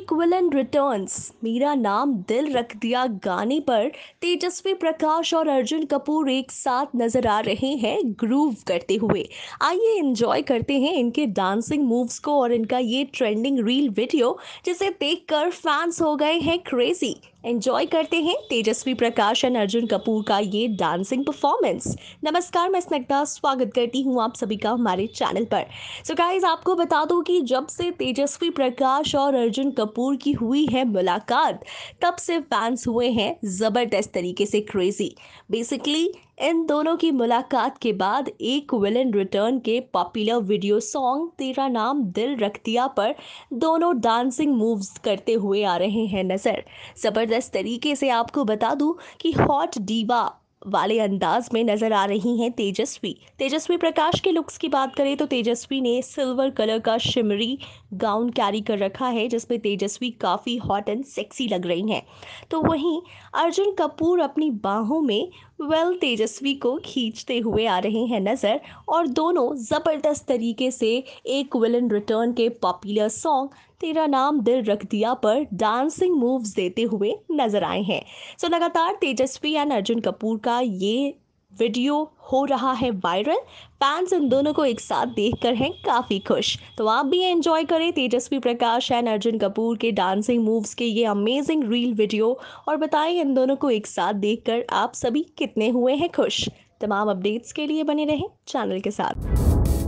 returns मेरा नाम दिल रख दिया गाने पर तेजस्वी प्रकाश और अर्जुन कपूर एक साथ नजर आ रहे हैं ग्रूव करते हुए आइए एंजॉय करते हैं इनके डांसिंग मूव्स को और इनका ये ट्रेंडिंग रील वीडियो जिसे देखकर फैंस हो गए हैं क्रेजी एंजॉय करते हैं तेजस्वी प्रकाश एंड अर्जुन कपूर का ये डांसिंग परफॉर्मेंस नमस्कार मैं स्नग्धा स्वागत करती हूँ आप सभी का हमारे चैनल पर सो so गाइज आपको बता दूँ कि जब से तेजस्वी प्रकाश और अर्जुन कपूर की हुई है मुलाकात तब से फैंस हुए हैं ज़बरदस्त तरीके से क्रेजी बेसिकली इन दोनों की मुलाकात के बाद एक विलन रिटर्न के पॉपुलर वीडियो सॉन्ग तेरा नाम दिल रख दिया पर दोनों डांसिंग मूव्स करते हुए आ रहे हैं नज़र ज़बरदस्त तरीके से आपको बता दूं कि हॉट डीवा वाले अंदाज में नज़र आ रही हैं तेजस्वी तेजस्वी प्रकाश के लुक्स की बात करें तो तेजस्वी ने सिल्वर कलर का शिमरी गाउन कैरी कर रखा है जिसमें तेजस्वी काफ़ी हॉट एंड सेक्सी लग रही हैं तो वहीं अर्जुन कपूर अपनी बाहों में वेल तेजस्वी को खींचते हुए आ रहे हैं नज़र और दोनों ज़बरदस्त तरीके से एक विलन रिटर्न के पॉपुलर सॉन्ग तेरा नाम दिल रख दिया पर डांसिंग मूव्स देते हुए नजर आए हैं सो लगातार तेजस्वी एंड अर्जुन कपूर का ये वीडियो हो रहा है वायरल फैंस इन दोनों को एक साथ देखकर हैं काफ़ी खुश तो आप भी एंजॉय करें तेजस्वी प्रकाश एंड अर्जुन कपूर के डांसिंग मूव्स के ये अमेजिंग रील वीडियो और बताएं इन दोनों को एक साथ देखकर आप सभी कितने हुए हैं खुश तमाम अपडेट्स के लिए बने रहें चैनल के साथ